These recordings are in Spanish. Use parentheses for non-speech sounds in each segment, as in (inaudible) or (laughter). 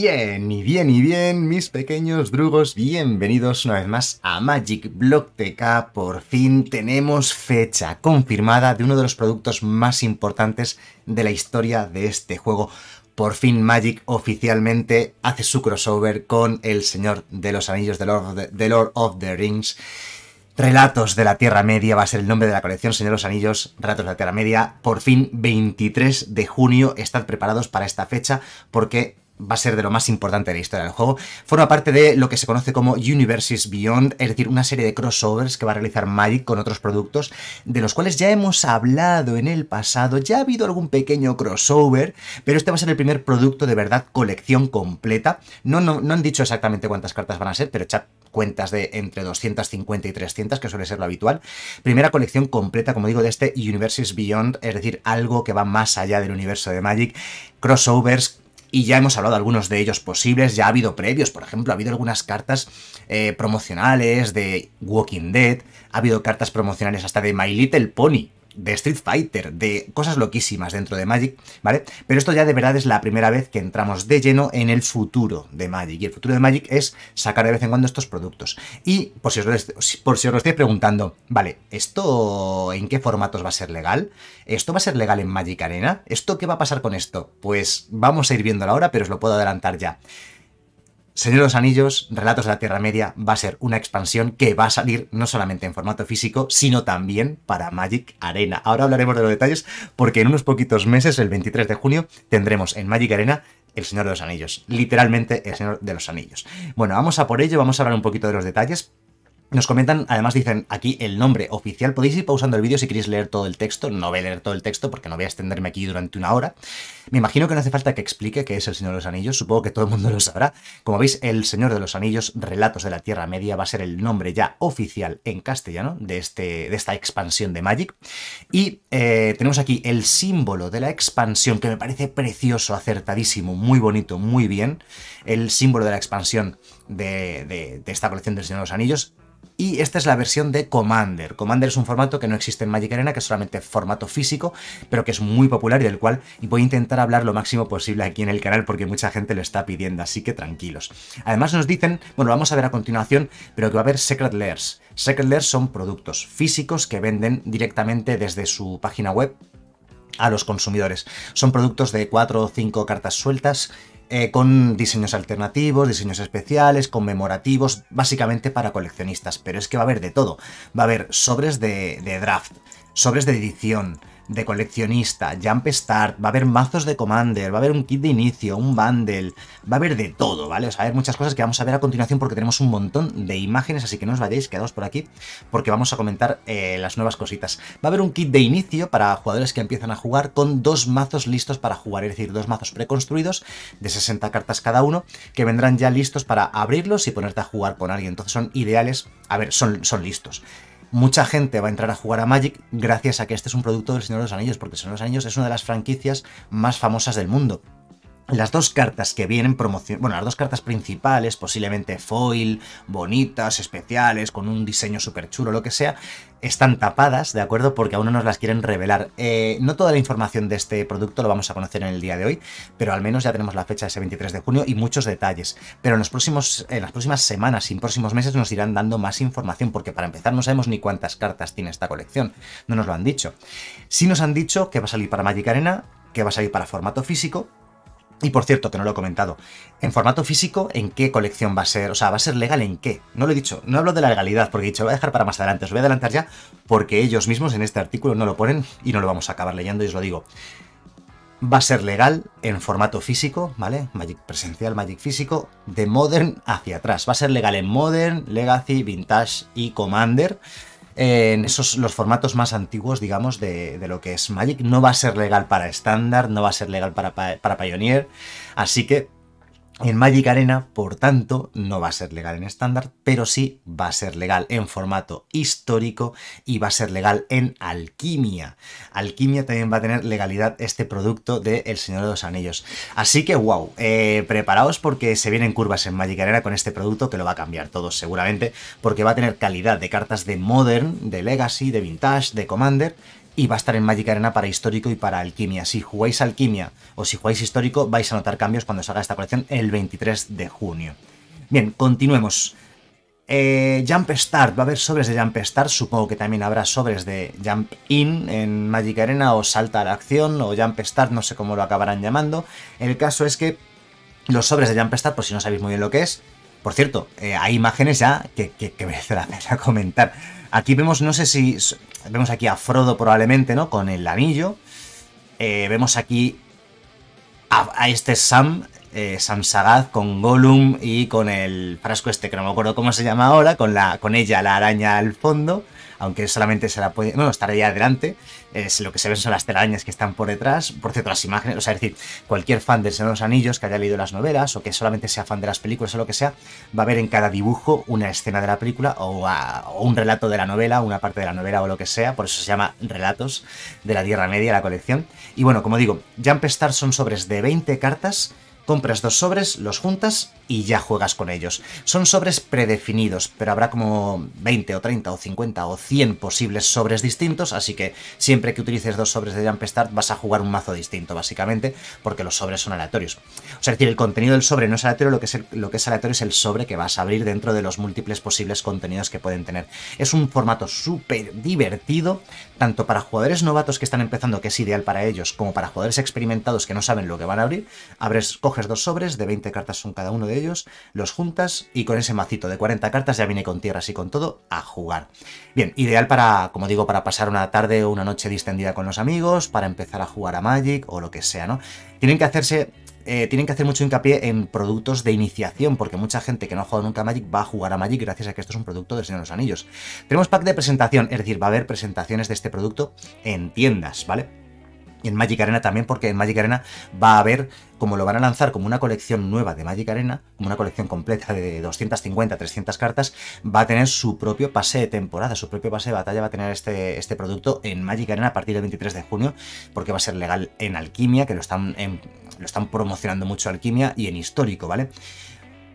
Bien, y bien, y bien, mis pequeños drugos, bienvenidos una vez más a Magic Block TK. Por fin tenemos fecha confirmada de uno de los productos más importantes de la historia de este juego. Por fin Magic oficialmente hace su crossover con El Señor de los Anillos de Lord of the, Lord of the Rings. Relatos de la Tierra Media va a ser el nombre de la colección Señor de los Anillos, Relatos de la Tierra Media. Por fin, 23 de junio, estad preparados para esta fecha porque va a ser de lo más importante de la historia del juego. Forma parte de lo que se conoce como Universes Beyond, es decir, una serie de crossovers que va a realizar Magic con otros productos, de los cuales ya hemos hablado en el pasado, ya ha habido algún pequeño crossover, pero este va a ser el primer producto de verdad colección completa. No, no, han dicho exactamente cuántas cartas van a ser, pero chat cuentas de entre 250 y 300, que suele ser lo habitual. Primera colección completa, como digo, de este Universes Beyond, es decir, algo que va más allá del universo de Magic. Crossovers, y ya hemos hablado de algunos de ellos posibles, ya ha habido previos, por ejemplo, ha habido algunas cartas eh, promocionales de Walking Dead, ha habido cartas promocionales hasta de My Little Pony, de Street Fighter, de cosas loquísimas dentro de Magic, ¿vale? Pero esto ya de verdad es la primera vez que entramos de lleno en el futuro de Magic. Y el futuro de Magic es sacar de vez en cuando estos productos. Y por si os, por si os lo estoy preguntando, vale, ¿esto en qué formatos va a ser legal? ¿Esto va a ser legal en Magic Arena? ¿Esto qué va a pasar con esto? Pues vamos a ir viéndolo ahora, pero os lo puedo adelantar ya. Señor de los Anillos, Relatos de la Tierra Media va a ser una expansión que va a salir no solamente en formato físico, sino también para Magic Arena. Ahora hablaremos de los detalles porque en unos poquitos meses, el 23 de junio, tendremos en Magic Arena el Señor de los Anillos. Literalmente el Señor de los Anillos. Bueno, vamos a por ello, vamos a hablar un poquito de los detalles, nos comentan, además dicen aquí el nombre oficial. Podéis ir pausando el vídeo si queréis leer todo el texto. No voy a leer todo el texto porque no voy a extenderme aquí durante una hora. Me imagino que no hace falta que explique qué es el Señor de los Anillos. Supongo que todo el mundo lo sabrá. Como veis, el Señor de los Anillos, Relatos de la Tierra Media, va a ser el nombre ya oficial en castellano de, este, de esta expansión de Magic. Y eh, tenemos aquí el símbolo de la expansión que me parece precioso, acertadísimo, muy bonito, muy bien. El símbolo de la expansión de, de esta colección del Señor de los Anillos y esta es la versión de Commander. Commander es un formato que no existe en Magic Arena, que es solamente formato físico, pero que es muy popular y del cual voy a intentar hablar lo máximo posible aquí en el canal porque mucha gente lo está pidiendo, así que tranquilos. Además nos dicen, bueno, vamos a ver a continuación, pero que va a haber Secret Layers. Secret Layers son productos físicos que venden directamente desde su página web a los consumidores. Son productos de 4 o 5 cartas sueltas eh, con diseños alternativos, diseños especiales, conmemorativos, básicamente para coleccionistas, pero es que va a haber de todo. Va a haber sobres de draft, sobres de edición, de coleccionista, Jump Start, va a haber mazos de Commander, va a haber un kit de inicio, un bundle, va a haber de todo, ¿vale? O sea, hay muchas cosas que vamos a ver a continuación porque tenemos un montón de imágenes, así que no os vayáis, quedaos por aquí porque vamos a comentar eh, las nuevas cositas. Va a haber un kit de inicio para jugadores que empiezan a jugar con dos mazos listos para jugar, es decir, dos mazos preconstruidos de 60 cartas cada uno que vendrán ya listos para abrirlos y ponerte a jugar con alguien. Entonces son ideales, a ver, son, son listos mucha gente va a entrar a jugar a Magic gracias a que este es un producto del Señor de los Anillos, porque el Señor de los Anillos es una de las franquicias más famosas del mundo las dos cartas que vienen promoción bueno, las dos cartas principales, posiblemente foil, bonitas, especiales, con un diseño súper chulo, lo que sea, están tapadas, ¿de acuerdo? Porque aún no nos las quieren revelar. Eh, no toda la información de este producto lo vamos a conocer en el día de hoy, pero al menos ya tenemos la fecha de ese 23 de junio y muchos detalles. Pero en, los próximos, en las próximas semanas y en próximos meses nos irán dando más información, porque para empezar no sabemos ni cuántas cartas tiene esta colección, no nos lo han dicho. Sí nos han dicho que va a salir para Magic Arena, que va a salir para formato físico, y por cierto, que no lo he comentado, en formato físico, ¿en qué colección va a ser? O sea, ¿va a ser legal en qué? No lo he dicho, no hablo de la legalidad, porque he dicho, lo voy a dejar para más adelante, os voy a adelantar ya, porque ellos mismos en este artículo no lo ponen y no lo vamos a acabar leyendo, y os lo digo. Va a ser legal en formato físico, ¿vale? Magic presencial, Magic físico, de Modern hacia atrás. Va a ser legal en Modern, Legacy, Vintage y Commander en esos los formatos más antiguos, digamos, de, lo que es Magic. No va a ser legal para estándar, no va a ser legal para, para Pioneer. Así que en Magic Arena, por tanto, no va a ser legal en estándar, pero sí va a ser legal en formato histórico y va a ser legal en alquimia. Alquimia también va a tener legalidad este producto de El Señor de los Anillos. Así que, wow, eh, preparaos porque se vienen curvas en Magic Arena con este producto que lo va a cambiar todo seguramente, porque va a tener calidad de cartas de Modern, de Legacy, de Vintage, de Commander y va a estar en Magic Arena para histórico y para alquimia. Si jugáis alquimia o si jugáis histórico, vais a notar cambios cuando salga esta colección el 23 de junio. Bien, continuemos. Eh, Jump Start, va a haber sobres de Jump Start, supongo que también habrá sobres de Jump In en Magic Arena o Salta a la Acción o Jump Start, no sé cómo lo acabarán llamando. El caso es que los sobres de Jump Start, por si no sabéis muy bien lo que es, por cierto, eh, hay imágenes ya que, que (laughs) merece la pena comentar Aquí vemos, no sé si... Vemos aquí a Frodo probablemente, ¿no? Con el anillo. Eh, vemos aquí a, este Sam eh, Sam con Gollum y con el frasco este que no me acuerdo cómo se llama ahora, con, la, con ella, la araña al fondo, aunque solamente se la puede. Bueno, ahí adelante. Es, lo que se ven son las telarañas que están por detrás. Por cierto, las imágenes. O sea, es decir, cualquier fan del de los Anillos que haya leído las novelas o que solamente sea fan de las películas o lo que sea, va a ver en cada dibujo una escena de la película o, un relato de la novela, una parte de la novela o lo que sea. Por eso se llama Relatos de la Tierra Media, la colección. Y bueno, como digo, Jump Star son sobres de 20 cartas Compras dos sobres, los juntas y ya juegas con ellos. Son sobres predefinidos, pero habrá como 20 o 30 o 50 o 100 posibles sobres distintos, así que siempre que utilices dos sobres de Jumpstart vas a jugar un mazo distinto, básicamente, porque los sobres son aleatorios. O sea, es decir, el contenido del sobre no es aleatorio, lo que es, lo que es aleatorio es el sobre que vas a abrir dentro de los múltiples posibles contenidos que pueden tener. Es un formato súper divertido, tanto para jugadores novatos que están empezando, que es ideal para ellos, como para jugadores experimentados que no saben lo que van a abrir. Abres, dos sobres, de 20 cartas son cada uno de ellos, los juntas y con ese macito de 40 cartas ya viene con tierras y con todo a jugar. Bien, ideal para, como digo, para pasar una tarde o una noche distendida con los amigos, para empezar a jugar a Magic o lo que sea, ¿no? Tienen que hacerse eh, tienen que hacer mucho hincapié en productos de iniciación, porque mucha gente que no ha jugado nunca a Magic va a jugar a Magic gracias a que esto es un producto del Señor de los Anillos. Tenemos pack de presentación, es decir, va a haber presentaciones de este producto en tiendas, ¿vale? en Magic Arena también, porque en Magic Arena va a haber, como lo van a lanzar como una colección nueva de Magic Arena, como una colección completa de 250, 300 cartas, va a tener su propio pase de temporada, su propio pase de batalla, va a tener este, este producto en Magic Arena a partir del 23 de junio, porque va a ser legal en Alquimia, que lo están, lo están promocionando mucho Alquimia, y en Histórico, ¿vale?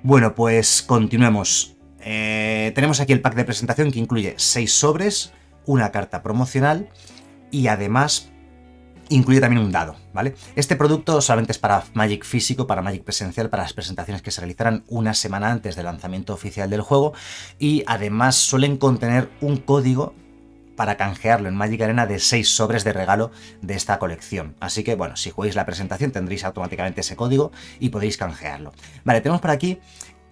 Bueno, pues continuemos. Eh, tenemos aquí el pack de presentación que incluye 6 sobres, una carta promocional y además incluye también un dado, ¿vale? Este producto solamente es para Magic físico, para Magic presencial, para las presentaciones que se realizarán una semana antes del lanzamiento oficial del juego y además suelen contener un código para canjearlo en Magic Arena de seis sobres de regalo de esta colección. Así que bueno, si jugáis la presentación tendréis automáticamente ese código y podéis canjearlo. Vale, tenemos por aquí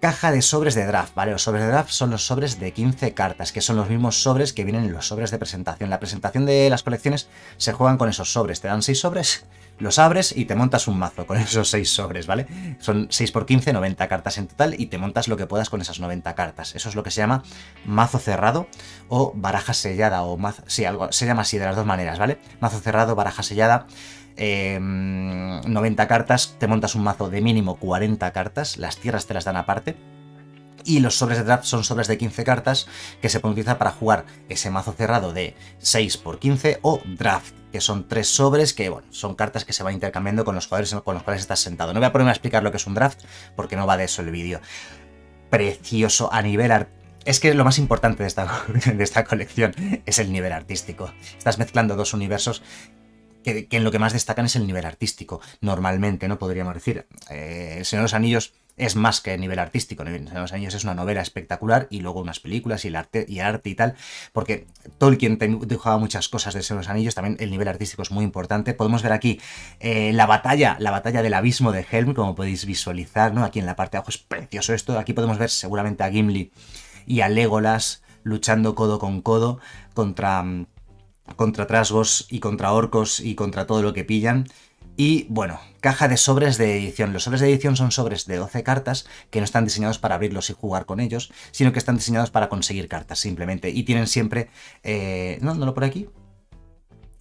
caja de sobres de draft, ¿vale? Los sobres de draft son los sobres de 15 cartas, que son los mismos sobres que vienen en los sobres de presentación. La presentación de las colecciones se juegan con esos sobres. Te dan 6 sobres, los abres y te montas un mazo con (laughs) esos 6 sobres, ¿vale? Son 6 por 15, 90 cartas en total y te montas lo que puedas con esas 90 cartas. Eso es lo que se llama mazo cerrado o baraja sellada o mazo... Sí, algo, se llama así de las dos maneras, ¿vale? Mazo cerrado, baraja sellada... 90 em, cartas, te montas un mazo de mínimo 40 cartas, las tierras te las dan aparte. Y los sobres de draft son sobres de 15 cartas que se pueden utilizar para jugar ese mazo cerrado de 6 por 15 o draft, que son tres sobres que, bueno, son cartas que se van intercambiando con los jugadores con los cuales estás sentado. No voy a ponerme a explicar lo que es un draft porque no va de eso el vídeo. Precioso a nivel es que lo más importante de esta, (laughs) de esta, colección es el nivel artístico. Estás mezclando dos universos que, en lo que más destacan es el nivel artístico, normalmente, ¿no? Podríamos decir. Eh, Señor de los Anillos es más que el nivel artístico. Señor de los Anillos es una novela espectacular y luego unas películas y el arte y, arte y tal, porque Tolkien dibujaba muchas cosas de Señor de los Anillos, también el nivel artístico es muy importante. Podemos ver aquí eh, la batalla, la batalla del abismo de Helm, como podéis visualizar, ¿no? Aquí en la parte de abajo es precioso esto. Aquí podemos ver seguramente a Gimli y a Legolas luchando codo con codo contra mm, contra trasgos y contra orcos y contra todo lo que pillan. Y bueno, caja de sobres de edición. Los sobres de edición son sobres de 12 cartas que no están diseñados para abrirlos y jugar con ellos, sino que están diseñados para conseguir cartas simplemente. Y tienen siempre... Eh... ¿No? ¿No lo por aquí?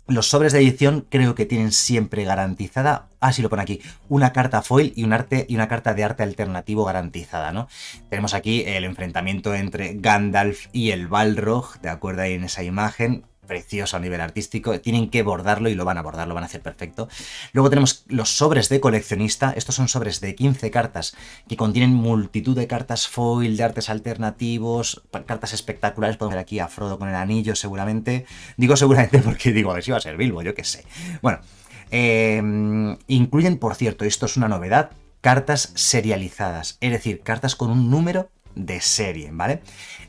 Los sobres de edición creo que tienen siempre garantizada, ah, sí lo pone aquí, una carta foil y, arte, y una carta de arte alternativo garantizada, ¿no? Tenemos aquí el enfrentamiento entre Gandalf y el Balrog, ¿de acuerdo ahí en esa imagen? precioso a nivel artístico, tienen que bordarlo y lo van a bordar, lo van a hacer perfecto. Luego tenemos los sobres de coleccionista, estos son sobres de 15 cartas que contienen multitud de cartas foil, de artes alternativos, cartas espectaculares, podemos ver aquí a Frodo con el anillo seguramente, digo seguramente (laughs) porque digo, a ver si va a ser Bilbo, yo qué sé. Bueno, em, incluyen, por cierto, esto es una novedad, cartas serializadas, es decir, cartas con un número de serie, ¿vale?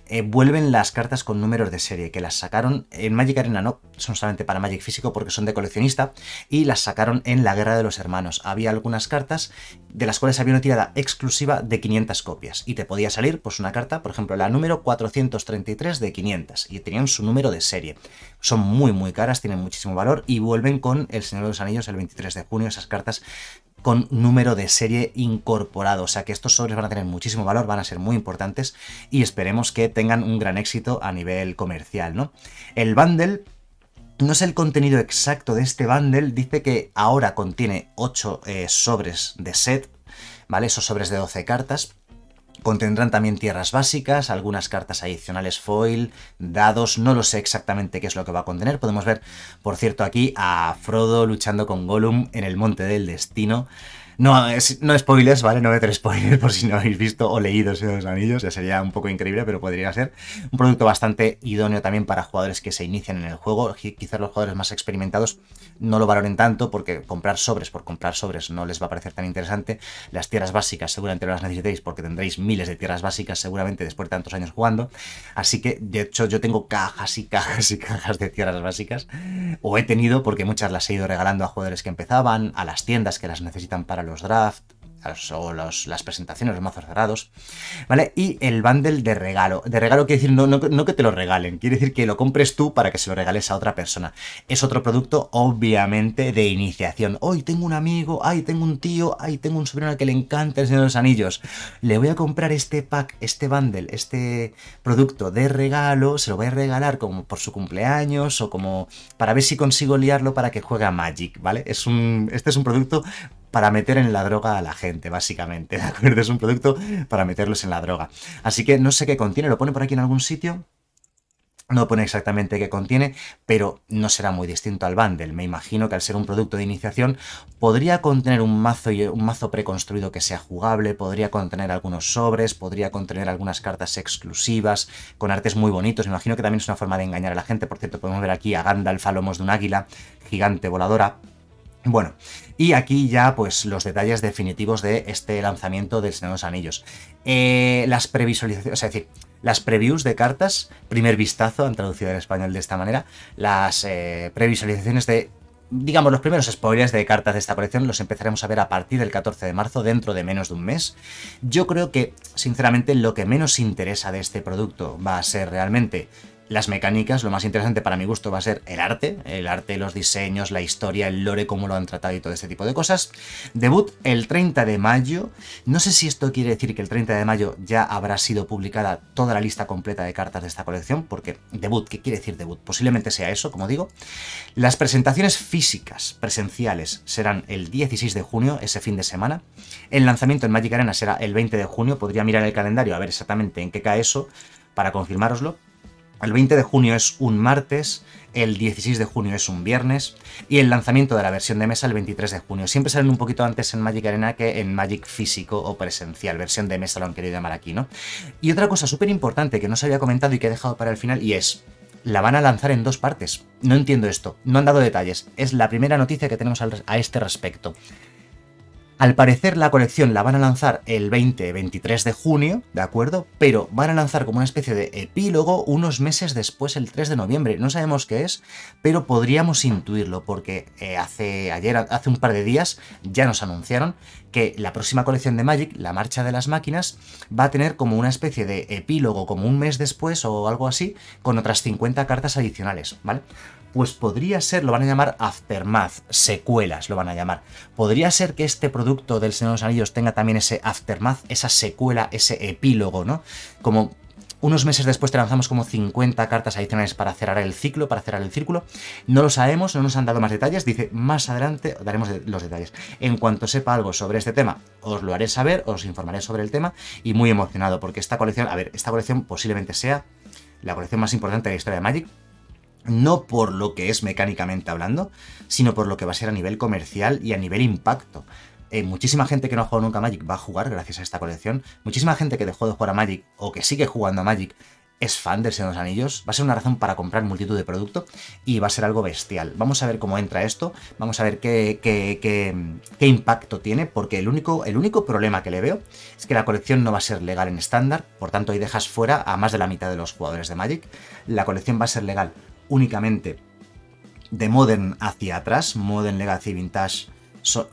Eh, vuelven las cartas con números de serie, que las sacaron en Magic Arena, no son solamente para Magic físico porque son de coleccionista, y las sacaron en la Guerra de los Hermanos. Había algunas cartas de las cuales había una tirada exclusiva de 500 copias, y te podía salir pues una carta, por ejemplo, la número 433 de 500, y tenían su número de serie. Son muy muy caras, tienen muchísimo valor, y vuelven con El Señor de los Anillos el 23 de junio, esas cartas con número de serie incorporado. O sea que estos sobres van a tener muchísimo valor, van a ser muy importantes y esperemos que tengan un gran éxito a nivel comercial, ¿no? El bundle no sé el contenido exacto de este bundle, dice que ahora contiene 8 eh, sobres de set, ¿vale? Esos sobres de 12 cartas, Contendrán también tierras básicas, algunas cartas adicionales foil, dados, no lo sé exactamente qué es lo que va a contener. Podemos ver, por cierto, aquí a Frodo luchando con Gollum en el Monte del Destino. No, es, no spoilers, ¿vale? No meter spoilers por si no habéis visto o leído Señor los Anillos. Ya sería un poco increíble, pero podría ser un producto bastante idóneo también para jugadores que se inician en el juego. Quizás los jugadores más experimentados no lo valoren tanto porque comprar sobres por comprar sobres no les va a parecer tan interesante. Las tierras básicas seguramente no las necesitéis porque tendréis miles de tierras básicas seguramente después de tantos años jugando. Así que, de hecho, yo tengo cajas y cajas y cajas de tierras básicas. O he tenido porque muchas las he ido regalando a jugadores que empezaban, a las tiendas que las necesitan para los los drafts o las presentaciones, los mazos cerrados, ¿vale? Y el bundle de regalo. De regalo quiere decir no, no, que te lo regalen, quiere decir que lo compres tú para que se lo regales a otra persona. Es otro producto, obviamente, de iniciación. Hoy tengo un amigo, ay, tengo un tío, ay, tengo un sobrino al que le encanta el Señor de los Anillos. Le voy a comprar este pack, este bundle, este producto de regalo, se lo voy a regalar como por su cumpleaños o como para ver si consigo liarlo para que juegue a Magic, ¿vale? Es un, este es un producto para meter en la droga a la gente, básicamente, (laughs) ¿de acuerdo? Es un producto para meterlos en la droga. Así que no sé qué contiene, ¿lo pone por aquí en algún sitio? No pone exactamente qué contiene, pero no será muy distinto al bundle. Me imagino que al ser un producto de iniciación podría contener un mazo, un mazo preconstruido que sea jugable, podría contener algunos sobres, podría contener algunas cartas exclusivas con artes muy bonitos. Me imagino que también es una forma de engañar a la gente. Por cierto, podemos ver aquí a Gandalf a lomos de un águila gigante voladora, bueno, y aquí ya pues los detalles definitivos de este lanzamiento del de los Anillos. Eh, las previsualizaciones, es decir, las previews de cartas, primer vistazo, han traducido en español de esta manera, las eh, previsualizaciones de, digamos, los primeros spoilers de cartas de esta colección los empezaremos a ver a partir del 14 de marzo, dentro de menos de un mes. Yo creo que, sinceramente, lo que menos interesa de este producto va a ser realmente las mecánicas, lo más interesante para mi gusto va a ser el arte, el arte, los diseños, la historia, el lore, cómo lo han tratado y todo este tipo de cosas. Debut el 30 de mayo. No sé si esto quiere decir que el 30 de mayo ya habrá sido publicada toda la lista completa de cartas de esta colección, porque debut, ¿qué quiere decir debut? Posiblemente sea eso, como digo. Las presentaciones físicas, presenciales, serán el 16 de junio, ese fin de semana. El lanzamiento en Magic Arena será el 20 de junio, podría mirar el calendario a ver exactamente en qué cae eso para confirmároslo el 20 de junio es un martes, el 16 de junio es un viernes y el lanzamiento de la versión de mesa el 23 de junio. Siempre salen un poquito antes en Magic Arena que en Magic físico o presencial, versión de mesa lo han querido llamar aquí, ¿no? Y otra cosa súper importante que no se había comentado y que he dejado para el final y es, la van a lanzar en dos partes. No entiendo esto, no han dado detalles, es la primera noticia que tenemos a este respecto. Al parecer la colección la van a lanzar el 20-23 de junio, ¿de acuerdo? Pero van a lanzar como una especie de epílogo unos meses después, el 3 de noviembre. No sabemos qué es, pero podríamos intuirlo porque eh, hace ayer, hace un par de días, ya nos anunciaron que la próxima colección de Magic, La Marcha de las Máquinas, va a tener como una especie de epílogo, como un mes después o algo así, con otras 50 cartas adicionales, ¿vale? Pues podría ser, lo van a llamar Aftermath, secuelas lo van a llamar. Podría ser que este producto del Señor de los Anillos tenga también ese Aftermath, esa secuela, ese epílogo, ¿no? Como unos meses después te lanzamos como 50 cartas adicionales para cerrar el ciclo, para cerrar el círculo. No lo sabemos, no nos han dado más detalles. Dice, más adelante daremos los detalles. En cuanto sepa algo sobre este tema, os lo haré saber, os informaré sobre el tema y muy emocionado porque esta colección, a ver, esta colección posiblemente sea la colección más importante de la historia de Magic. No por lo que es mecánicamente hablando, sino por lo que va a ser a nivel comercial y a nivel impacto. Eh, muchísima gente que no ha jugado nunca a Magic va a jugar gracias a esta colección. Muchísima gente que dejó de jugar a Magic o que sigue jugando a Magic es fan del Señor de los Anillos, va a ser una razón para comprar multitud de producto y va a ser algo bestial. Vamos a ver cómo entra esto, vamos a ver qué, impacto tiene, porque el único, el único problema que le veo es que la colección no va a ser legal en estándar, por tanto ahí dejas fuera a más de la mitad de los jugadores de Magic. La colección va a ser legal únicamente de Modern hacia atrás, Modern Legacy Vintage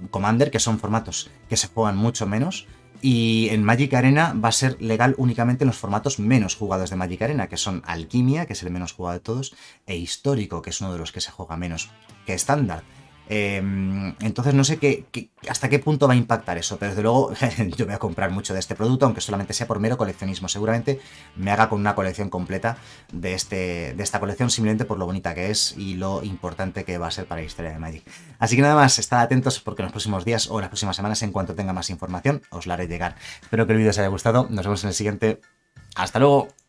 Commander, que son formatos que se juegan mucho menos. Y en Magic Arena va a ser legal únicamente en los formatos menos jugados de Magic Arena, que son Alquimia, que es el menos jugado de todos, e Histórico, que es uno de los que se juega menos que estándar. Em, entonces no sé qué, hasta qué punto va a impactar eso, pero desde luego (laughs) yo voy a comprar mucho de este producto, aunque solamente sea por mero coleccionismo. Seguramente me haga con una colección completa de, este, de esta colección, simplemente por lo bonita que es y lo importante que va a ser para la historia de Magic. Así que nada más, estad atentos porque en los próximos días o las próximas semanas, en cuanto tenga más información, os la haré llegar. Espero que el vídeo os haya gustado, nos vemos en el siguiente. ¡Hasta luego!